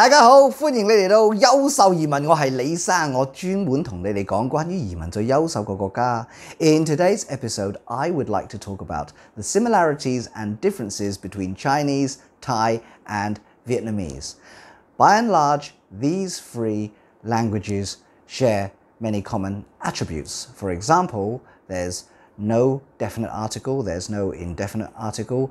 大家好，欢迎你嚟到优秀移民。我系李生，我专门同你哋讲关于移民最优秀嘅国家。In today's episode, I would like to talk about the similarities and differences between Chinese, Thai, and Vietnamese. By and large, these three languages share many common attributes. For example, there's no definite article, there's no indefinite article.